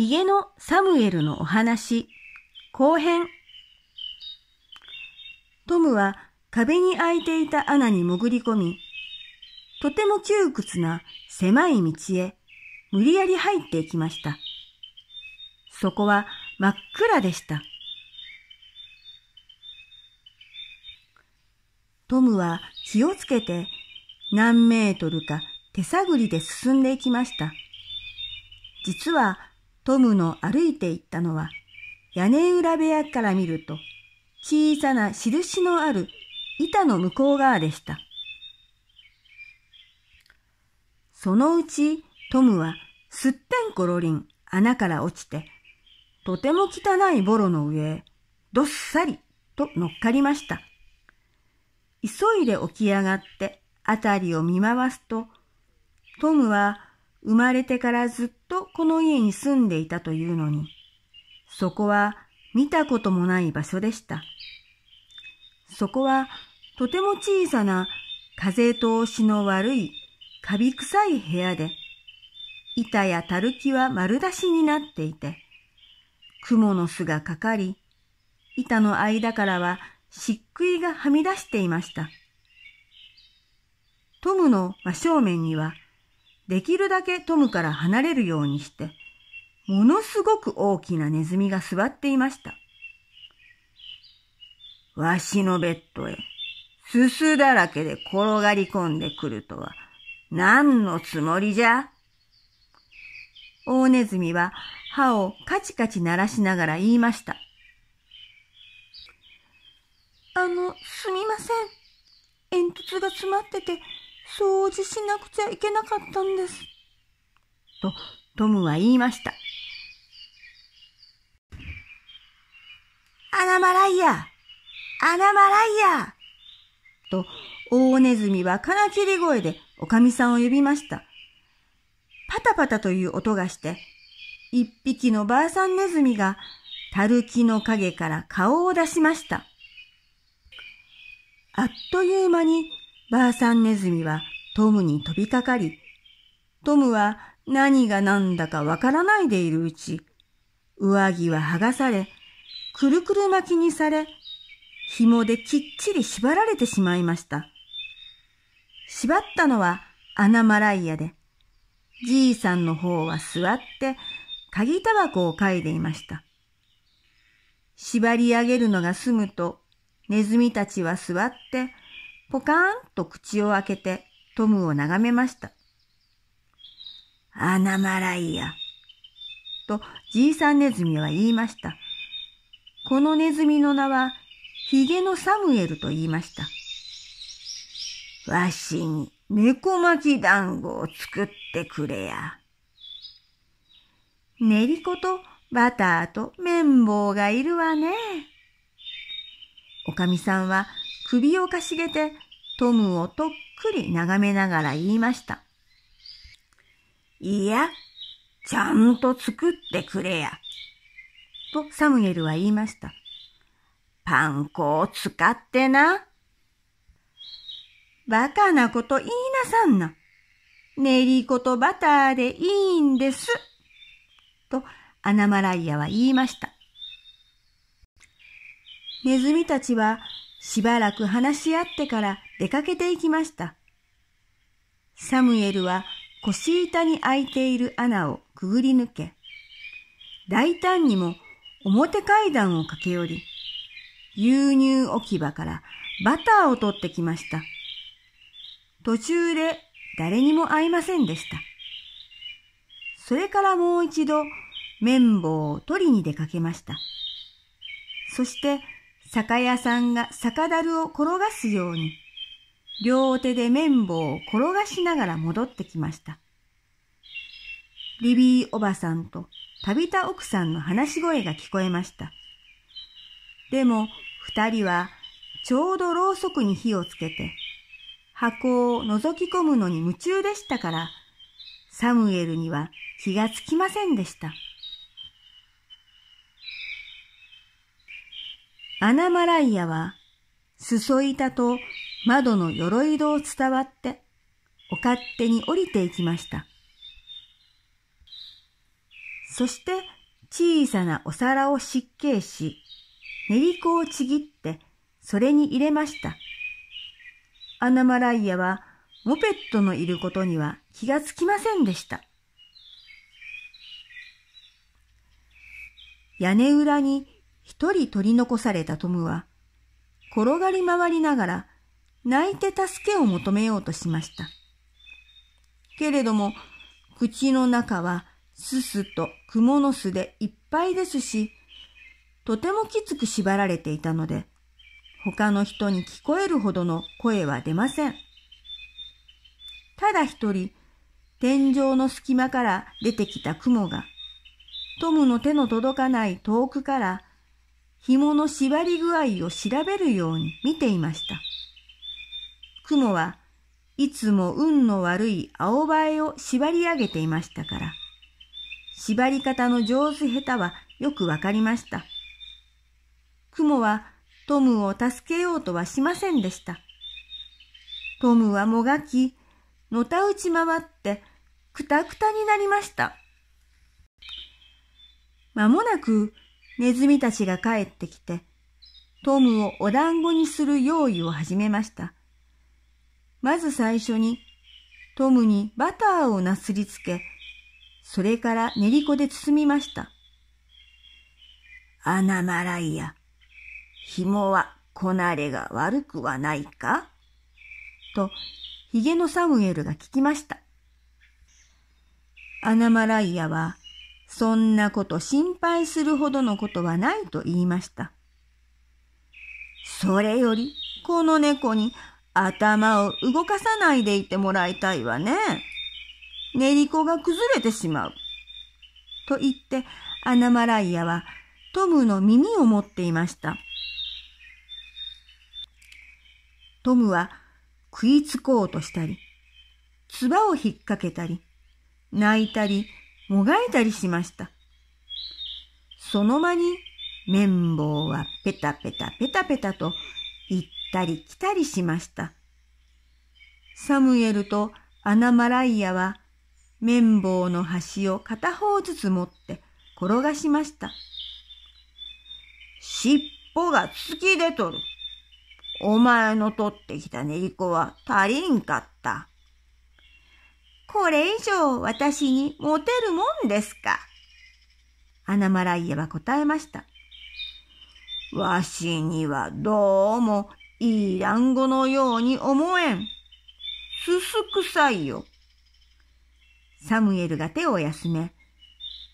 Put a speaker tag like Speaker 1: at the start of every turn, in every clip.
Speaker 1: ヒゲのサムエルのお話、後編。トムは壁に開いていた穴に潜り込み、とても窮屈な狭い道へ無理やり入っていきました。そこは真っ暗でした。トムは気をつけて何メートルか手探りで進んでいきました。実はトムの歩いて行ったのは、屋根裏部屋から見ると、小さな印のある板の向こう側でした。そのうちトムはすってんころりん穴から落ちて、とても汚いボロの上へどっさりと乗っかりました。急いで起き上がってあたりを見回すと、トムは生まれてからずっとこの家に住んでいたというのに、そこは見たこともない場所でした。そこはとても小さな風通しの悪いカビ臭い部屋で、板やたるきは丸出しになっていて、雲の巣がかかり、板の間からは漆喰がはみ出していました。トムの真正面には、できるだけトムから離れるようにして、ものすごく大きなネズミが座っていました。わしのベッドへ、すすだらけで転がり込んでくるとは、何のつもりじゃ大ネズミは歯をカチカチ鳴らしながら言いました。あの、すみません。煙突が詰まってて、掃除しなくちゃいけなかったんです。と、トムは言いました。アナマライアアナマライアと、大ネズミは金切り声でおかみさんを呼びました。パタパタという音がして、一匹のばあさんネズミが、たるきの影から顔を出しました。あっという間にばあさんネズミはトムに飛びかかり、トムは何が何だかわからないでいるうち、上着は剥がされ、くるくる巻きにされ、紐できっちり縛られてしまいました。縛ったのはアナマライアで、じいさんの方は座って、鍵タバコを嗅いでいました。縛り上げるのが済むと、ネズミたちは座って、ポカーンと口を開けてトムを眺めました。アナマライア。とじいさんネズミは言いました。このネズミの名はヒゲのサムエルと言いました。わしに猫巻き団子を作ってくれや。練り粉とバターと綿棒がいるわね。おかみさんは首をかしげてトムをとっくり眺めながら言いました。いや、ちゃんと作ってくれや。とサムエルは言いました。パン粉を使ってな。バカなこと言いなさんな。練り粉とバターでいいんです。とアナマライアは言いました。ネズミたちはしばらく話し合ってから出かけていきました。サムエルは腰板に開いている穴をくぐり抜け、大胆にも表階段を駆け寄り、牛乳置き場からバターを取ってきました。途中で誰にも会いませんでした。それからもう一度綿棒を取りに出かけました。そして酒屋さんが酒樽を転がすように、両手で綿棒を転がしながら戻ってきました。リビーおばさんと旅田奥さんの話し声が聞こえました。でも、二人はちょうどろうそくに火をつけて、箱を覗き込むのに夢中でしたから、サムエルには気がつきませんでした。アナマライアは、裾板と窓の鎧戸を伝わって、お勝手に降りていきました。そして小さなお皿を湿気し、練り粉をちぎって、それに入れました。アナマライアは、モペットのいることには気がつきませんでした。屋根裏に一人取り残されたトムは、転がり回りながら泣いて助けを求めようとしました。けれども、口の中はすすと蜘蛛の巣でいっぱいですし、とてもきつく縛られていたので、他の人に聞こえるほどの声は出ません。ただ一人、天井の隙間から出てきた雲が、トムの手の届かない遠くから紐の縛り具合を調べるように見ていました。雲はいつも運の悪い青映えを縛り上げていましたから、縛り方の上手下手はよくわかりました。雲はトムを助けようとはしませんでした。トムはもがき、のたうち回って、くたくたになりました。まもなくネズミたちが帰ってきて、トムをお団子にする用意を始めました。まず最初に、トムにバターをなすりつけ、それから練り粉で包みました。アナマライア、紐はこなれが悪くはないかと、ヒゲのサムエルが聞きました。アナマライアは、そんなこと心配するほどのことはないと言いました。それより、この猫に頭を動かさないでいてもらいたいわね。練り子が崩れてしまう。と言って、アナマライアはトムの耳を持っていました。トムは食いつこうとしたり、唾を引っ掛けたり、泣いたり、もがいたりしました。その間に綿棒はペタペタペタペタと行ったり来たりしました。サムエルとアナマライアは綿棒の端を片方ずつ持って転がしました。尻尾が突き出とる。お前の取ってきたネリ子は足りんかった。これ以上私にモテるもんですか。アナマライエは答えました。わしにはどうもいい団子のように思えん。すすくさいよ。サムエルが手を休め、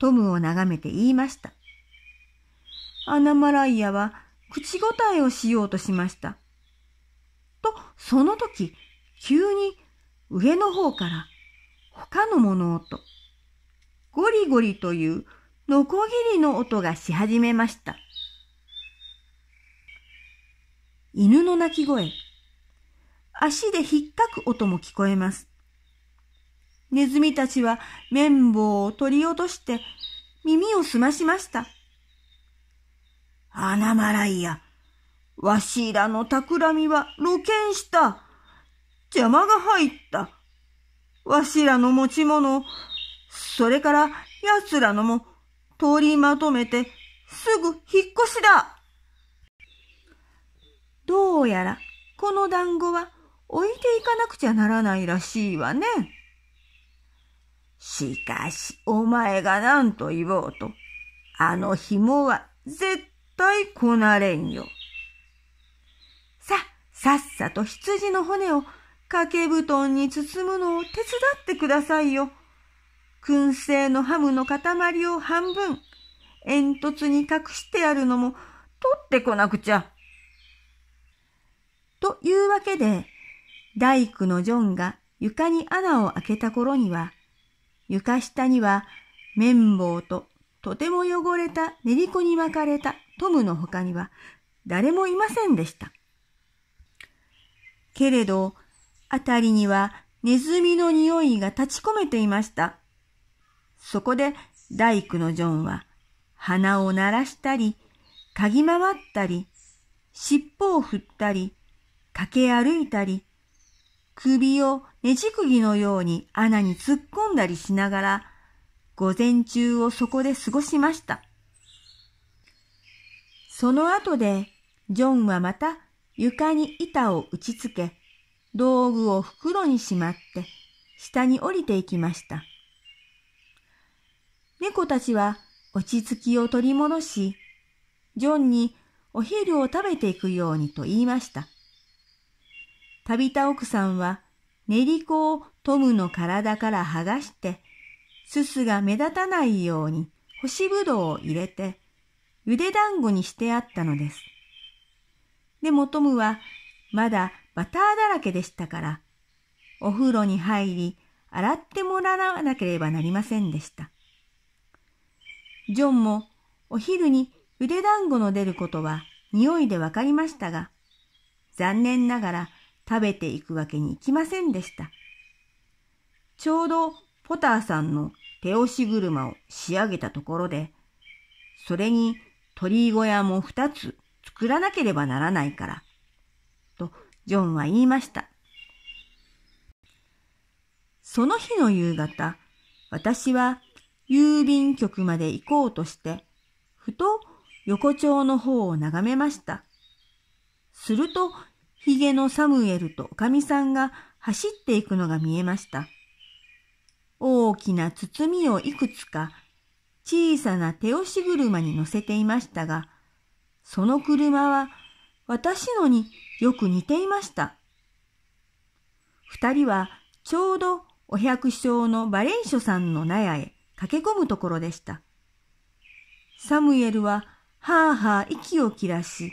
Speaker 1: トムを眺めて言いました。アナマライアは口答えをしようとしました。と、その時、急に上の方から他の物音。ゴリゴリというノコギリの音がし始めました。犬の鳴き声。足でひっかく音も聞こえます。ネズミたちは綿棒を取り落として耳を澄ましました。アナマライわしらの企みは露見した。邪魔が入った。わしらの持ち物、それから奴らのも取りまとめてすぐ引っ越しだ。どうやらこの団子は置いていかなくちゃならないらしいわね。しかし、お前が何と言おうと、あの紐は絶対こなれんよ。さ、さっさと羊の骨を掛け布団に包むのを手伝ってくださいよ。燻製のハムの塊を半分、煙突に隠してあるのも取ってこなくちゃ。というわけで、大工のジョンが床に穴を開けた頃には、床下には綿棒ととても汚れた練り粉に巻かれたトムの他には誰もいませんでした。けれど、あたりにはネズミの匂いが立ち込めていました。そこで大工のジョンは鼻を鳴らしたり、嗅ぎ回ったり、尻尾を振ったり、駆け歩いたり、首をねじ釘のように穴に突っ込んだりしながら、午前中をそこで過ごしました。その後で、ジョンはまた床に板を打ちつけ、道具を袋にしまって、下に降りていきました。猫たちは落ち着きを取り戻し、ジョンにお昼を食べていくようにと言いました。旅田奥さんは練り子をトムの体から剥がして、すすが目立たないように干しぶどうを入れて、ゆで団子にしてあったのです。でもトムはまだバターだらけでしたから、お風呂に入り、洗ってもらわなければなりませんでした。ジョンもお昼に腕団子の出ることは匂いでわかりましたが、残念ながら食べていくわけにいきませんでした。ちょうどポターさんの手押し車を仕上げたところで、それに鳥居小屋も二つ作らなければならないから、ジョンは言いました。その日の夕方、私は郵便局まで行こうとして、ふと横丁の方を眺めました。すると、ヒゲのサムエルとおかみさんが走っていくのが見えました。大きな包みをいくつか小さな手押し車に乗せていましたが、その車は私のによく似ていました。二人はちょうどお百姓のバレンショさんの納屋へ駆け込むところでした。サムエルははあはあ息を切らし、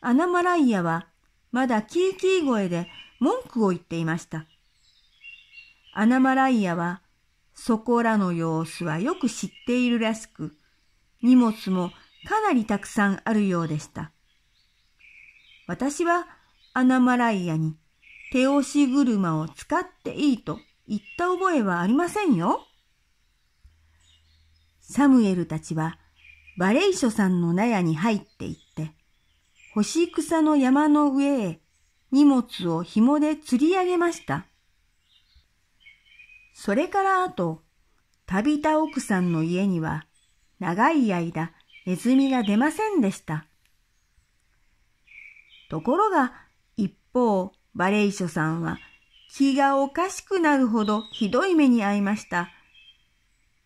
Speaker 1: アナマライアはまだキーキー声で文句を言っていました。アナマライアはそこらの様子はよく知っているらしく、荷物もかなりたくさんあるようでした。私はアナマライアに手押し車を使っていいと言った覚えはありませんよ。サムエルたちはバレイショさんの納屋に入っていって、干し草の山の上へ荷物を紐で吊り上げました。それからあと、旅田奥さんの家には長い間ネズミが出ませんでした。ところが、一方、バレイショさんは気がおかしくなるほどひどい目に遭いました。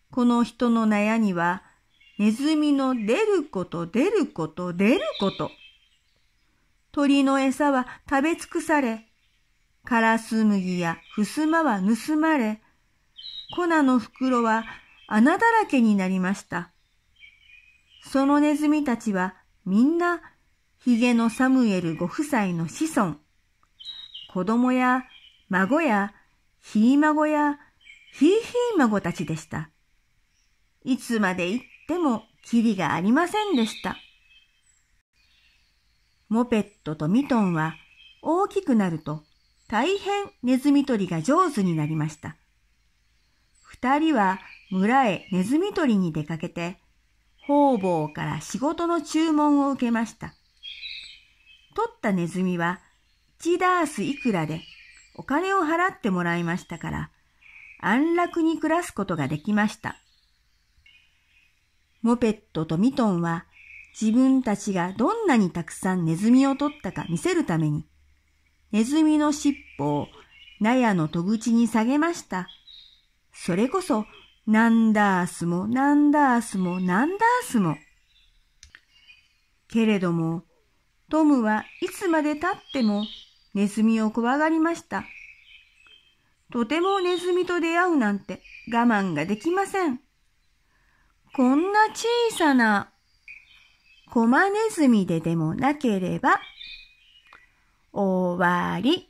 Speaker 1: この人の悩みは、ネズミの出ること出ること出ること。鳥の餌は食べ尽くされ、カラス麦やふすまは盗まれ、粉の袋は穴だらけになりました。そのネズミたちはみんなヒゲのサムエルご夫妻の子孫、子供や孫やひい孫やひいひい孫たちでした。いつまで行ってもきりがありませんでした。モペットとミトンは大きくなると大変ネズミ捕りが上手になりました。二人は村へネズミ捕りに出かけて、方々から仕事の注文を受けました。取ったネズミは1ダースいくらでお金を払ってもらいましたから、安楽に暮らすことができました。モペットとミトンは自分たちがどんなにたくさんネズミを取ったか見せるために、ネズミの尻尾を納屋の戸口に下げました。それこそ、何ダースも何ダースも何ダースも。けれども、トムはいつまでたってもネズミを怖がりました。とてもネズミと出会うなんて我慢ができません。こんな小さなコマネズミででもなければ終わり。